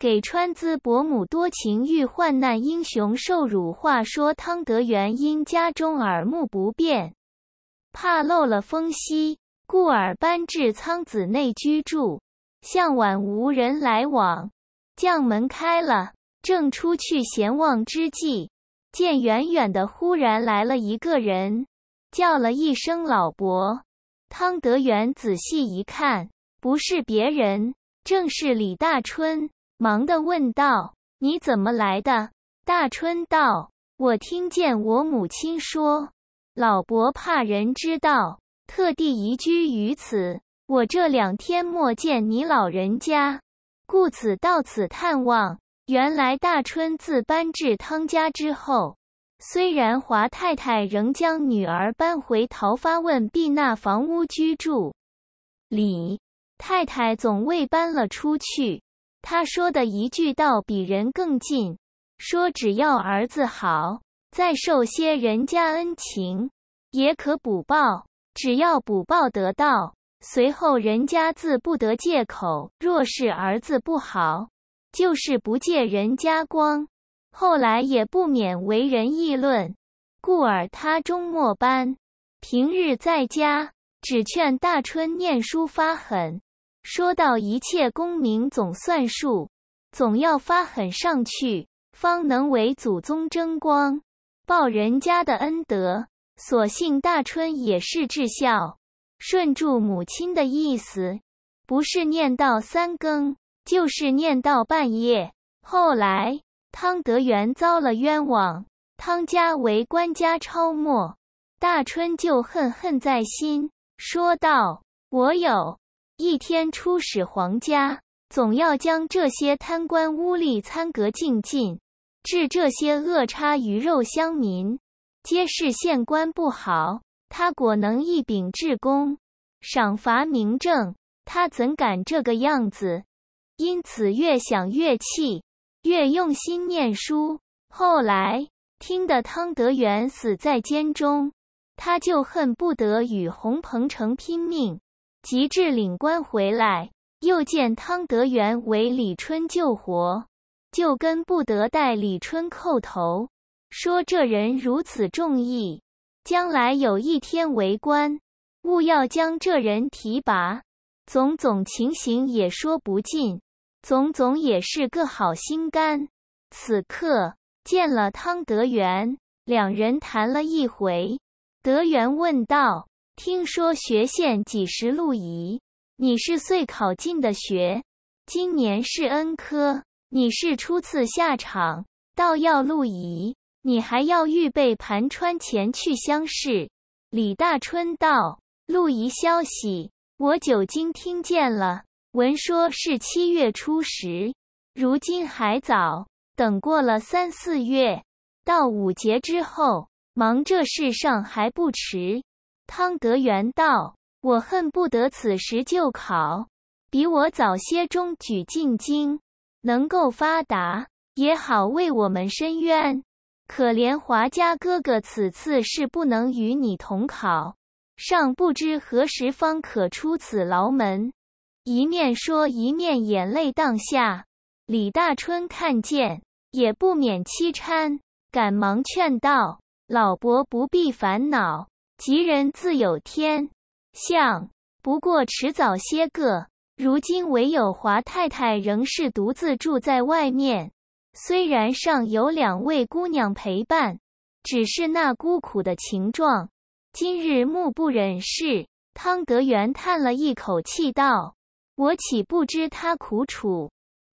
给川资伯母多情遇患难英雄受辱。话说汤德元因家中耳目不便，怕漏了风息，故而搬至仓子内居住。向晚无人来往，将门开了，正出去闲望之际，见远远的忽然来了一个人，叫了一声“老伯”。汤德元仔细一看，不是别人，正是李大春。忙的问道：“你怎么来的？”大春道：“我听见我母亲说，老伯怕人知道，特地移居于此。我这两天没见你老人家，故此到此探望。”原来大春自搬至汤家之后，虽然华太太仍将女儿搬回桃花问避那房屋居住，李太太总未搬了出去。他说的一句道：“比人更近。”说：“只要儿子好，再受些人家恩情，也可补报。只要补报得到，随后人家自不得借口。若是儿子不好，就是不借人家光，后来也不免为人议论。故而他终末班，平日在家只劝大春念书发狠。”说到一切功名总算数，总要发狠上去，方能为祖宗争光，报人家的恩德。所幸大春也是至孝，顺住母亲的意思，不是念到三更，就是念到半夜。后来汤德元遭了冤枉，汤家为官家抄没，大春就恨恨在心，说道：“我有。”一天出使皇家，总要将这些贪官污吏参革净尽，治这些恶差鱼肉乡民，皆是县官不好。他果能一秉至公，赏罚明正，他怎敢这个样子？因此越想越气，越用心念书。后来听得汤德元死在监中，他就恨不得与洪鹏程拼命。及至领官回来，又见汤德元为李春救活，就跟不得带李春叩头，说这人如此重义，将来有一天为官，务要将这人提拔。种种情形也说不尽，总总也是个好心肝。此刻见了汤德元，两人谈了一回，德元问道。听说学宪几时录仪？你是岁考进的学，今年是恩科，你是初次下场，倒要录仪，你还要预备盘川前去乡试。李大春道：“录仪消息，我久经听见了，闻说是七月初十，如今还早，等过了三四月，到五节之后，忙这事上还不迟。”汤德元道：“我恨不得此时就考，比我早些中举进京，能够发达也好，为我们伸冤。可怜华家哥哥此次是不能与你同考，尚不知何时方可出此牢门。”一面说，一面眼泪荡下。李大春看见，也不免凄搀，赶忙劝道：“老伯不必烦恼。”吉人自有天相，不过迟早些个。如今唯有华太太仍是独自住在外面，虽然尚有两位姑娘陪伴，只是那孤苦的情状，今日目不忍视。汤德元叹了一口气道：“我岂不知他苦楚，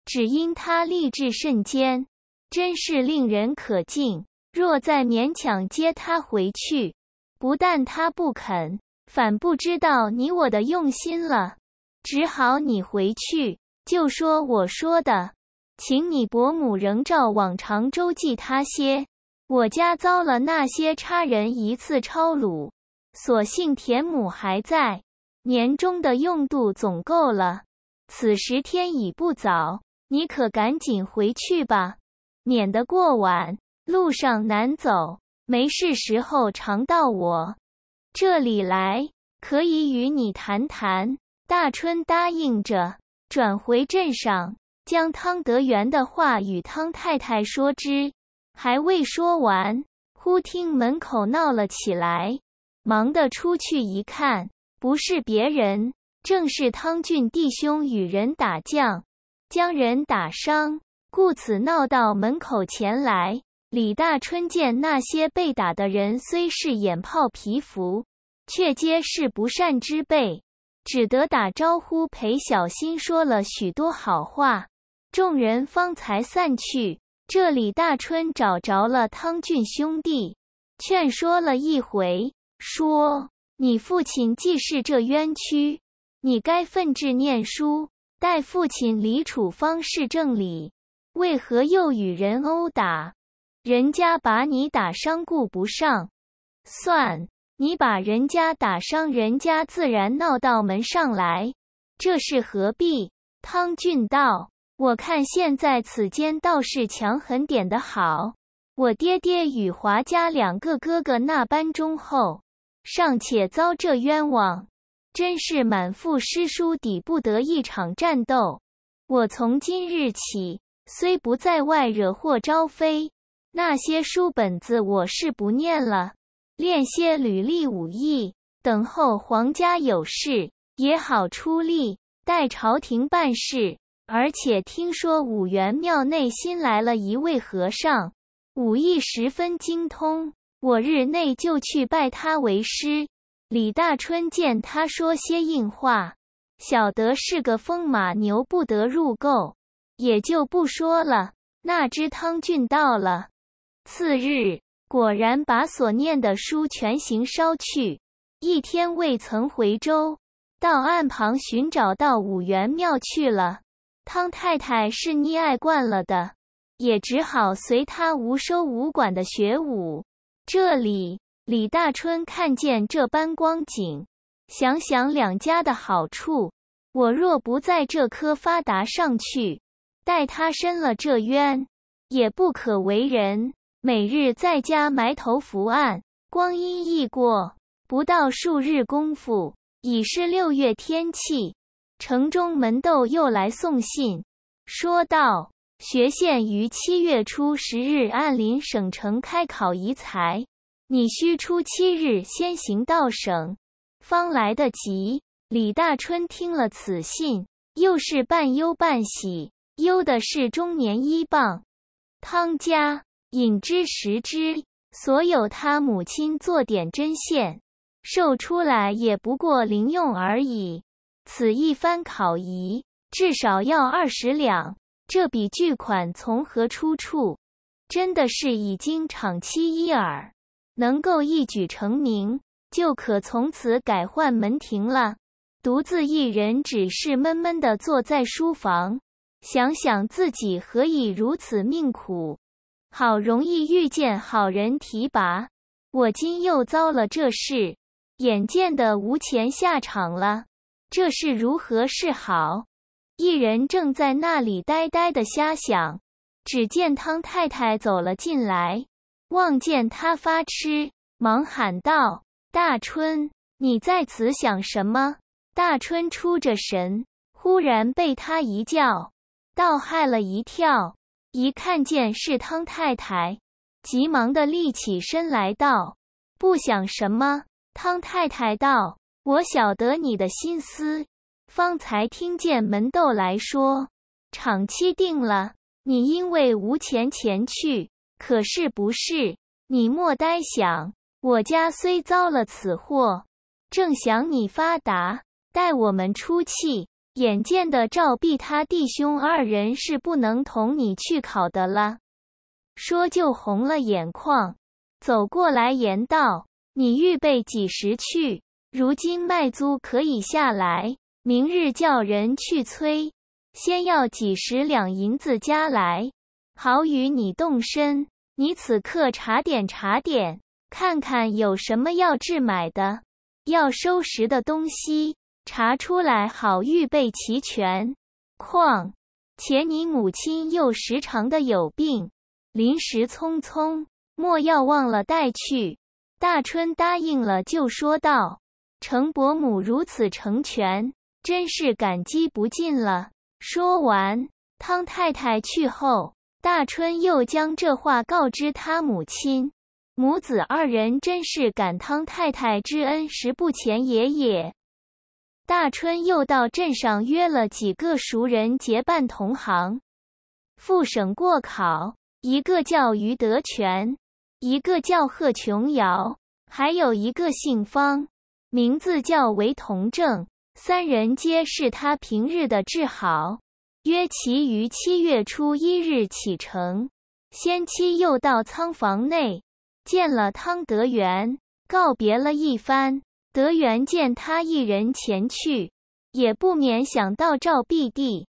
只因他立志甚坚，真是令人可敬。若再勉强接他回去。”不但他不肯，反不知道你我的用心了。只好你回去就说我说的，请你伯母仍照往常周济他些。我家遭了那些差人一次抄掳，所幸田母还在，年终的用度总够了。此时天已不早，你可赶紧回去吧，免得过晚，路上难走。没事时候常到我这里来，可以与你谈谈。大春答应着，转回镇上，将汤德元的话与汤太太说之。还未说完，忽听门口闹了起来，忙的出去一看，不是别人，正是汤俊弟兄与人打将，将人打伤，故此闹到门口前来。李大春见那些被打的人虽是眼泡皮肤，却皆是不善之辈，只得打招呼陪小心说了许多好话，众人方才散去。这李大春找着了汤俊兄弟，劝说了一回，说：“你父亲既是这冤屈，你该奋志念书，待父亲李处方是正理，为何又与人殴打？”人家把你打伤，顾不上，算你把人家打伤，人家自然闹到门上来，这是何必？汤俊道：“我看现在此间倒是强狠点的好。我爹爹与华家两个哥哥那般忠厚，尚且遭这冤枉，真是满腹诗书抵不得一场战斗。我从今日起，虽不在外惹祸招非。”那些书本子我是不念了，练些履历武艺，等候皇家有事也好出力，代朝廷办事。而且听说五元庙内新来了一位和尚，武艺十分精通，我日内就去拜他为师。李大春见他说些硬话，晓得是个疯马牛不得入垢，也就不说了。那只汤俊到了。次日果然把所念的书全行烧去，一天未曾回州，到岸旁寻找到五元庙去了。汤太太是溺爱惯了的，也只好随他无收无管的学武。这里李大春看见这般光景，想想两家的好处，我若不在这科发达上去，待他伸了这冤，也不可为人。每日在家埋头伏案，光阴易过，不到数日功夫，已是六月天气。城中门豆又来送信，说道学县于七月初十日按临省城开考移才，你须初七日先行到省，方来得及。李大春听了此信，又是半忧半喜，忧的是中年一棒，汤家。饮之食之，所有他母亲做点针线，售出来也不过零用而已。此一番考疑，至少要二十两。这笔巨款从何出处？真的是已经长妻一耳，能够一举成名，就可从此改换门庭了。独自一人，只是闷闷的坐在书房，想想自己何以如此命苦。好容易遇见好人提拔，我今又遭了这事，眼见的无钱下场了，这是如何是好？一人正在那里呆呆的瞎想，只见汤太太走了进来，望见他发痴，忙喊道：“大春，你在此想什么？”大春出着神，忽然被他一叫，倒害了一跳。一看见是汤太太，急忙的立起身来道：“不想什么。”汤太太道：“我晓得你的心思。方才听见门豆来说，厂期定了，你因为无钱前去，可是不是？你莫呆想。我家虽遭了此祸，正想你发达，带我们出气。”眼见的赵璧他弟兄二人是不能同你去考的了，说就红了眼眶，走过来言道：“你预备几时去？如今卖租可以下来，明日叫人去催，先要几十两银子加来，好与你动身。你此刻查点查点，看看有什么要置买的，要收拾的东西。”查出来好，预备齐全。况且你母亲又时常的有病，临时匆匆，莫要忘了带去。大春答应了，就说道：“程伯母如此成全，真是感激不尽了。”说完，汤太太去后，大春又将这话告知他母亲。母子二人真是感汤太太之恩，实不浅也也。大春又到镇上约了几个熟人结伴同行，赴省过考。一个叫于德全，一个叫贺琼瑶，还有一个姓方，名字叫韦同正。三人皆是他平日的至好，约其于七月初一日启程。先期又到仓房内，见了汤德元，告别了一番。德源见他一人前去，也不免想到赵碧弟、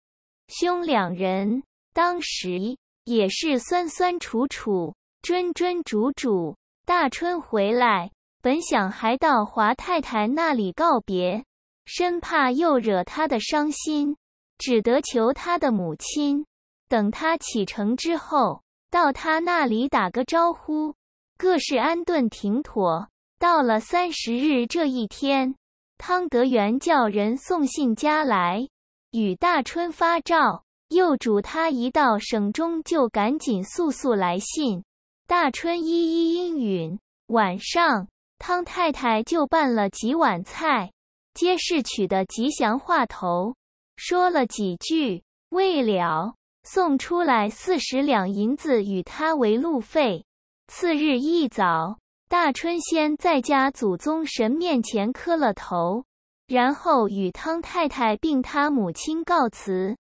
兄两人，当时也是酸酸楚楚、谆谆嘱嘱。大春回来，本想还到华太太那里告别，生怕又惹他的伤心，只得求他的母亲，等他启程之后，到他那里打个招呼，各事安顿停妥。到了三十日这一天，汤德元叫人送信家来，与大春发诏，又嘱他一到省中就赶紧速速来信。大春一一应允。晚上，汤太太就办了几碗菜，皆是取的吉祥话头，说了几句未了，送出来四十两银子与他为路费。次日一早。大春先在家祖宗神面前磕了头，然后与汤太太并他母亲告辞。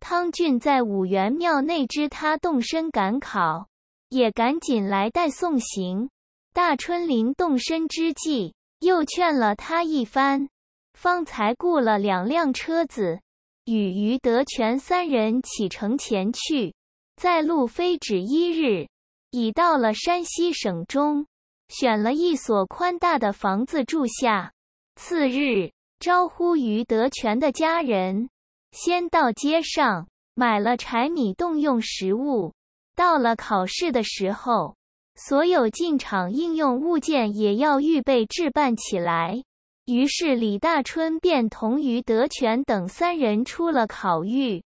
汤俊在五元庙内知他动身赶考，也赶紧来代送行。大春临动身之际，又劝了他一番，方才雇了两辆车子，与于德全三人启程前去。在路飞止一日，已到了山西省中。选了一所宽大的房子住下。次日，招呼于德全的家人，先到街上买了柴米动用食物。到了考试的时候，所有进场应用物件也要预备置办起来。于是李大春便同于德全等三人出了考域，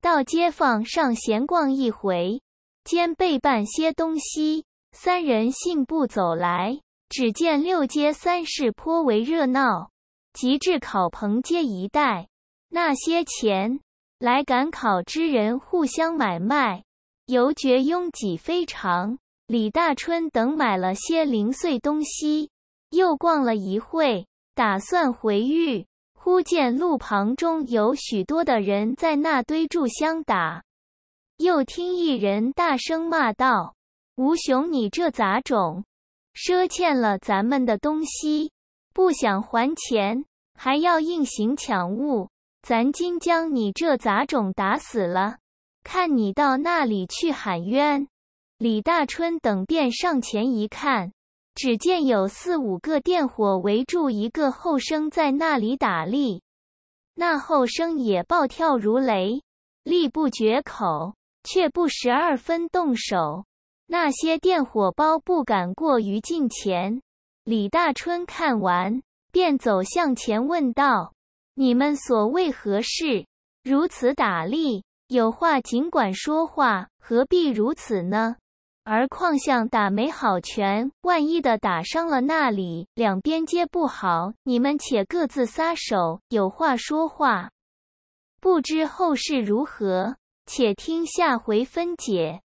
到街坊上闲逛一回，兼备办些东西。三人信步走来，只见六街三市颇为热闹。及至考棚街一带，那些前来赶考之人互相买卖，犹觉拥挤非常。李大春等买了些零碎东西，又逛了一会，打算回寓，忽见路旁中有许多的人在那堆炷香打，又听一人大声骂道。吴雄，你这杂种，赊欠了咱们的东西，不想还钱，还要硬行抢物。咱今将你这杂种打死了，看你到那里去喊冤！李大春等便上前一看，只见有四五个电火围住一个后生在那里打力，那后生也暴跳如雷，力不绝口，却不十二分动手。那些电火包不敢过于近前。李大春看完，便走向前问道：“你们所为何事？如此打力？有话尽管说话，何必如此呢？而况像打没好拳，万一的打伤了那里，两边接不好。你们且各自撒手，有话说话。不知后事如何？且听下回分解。”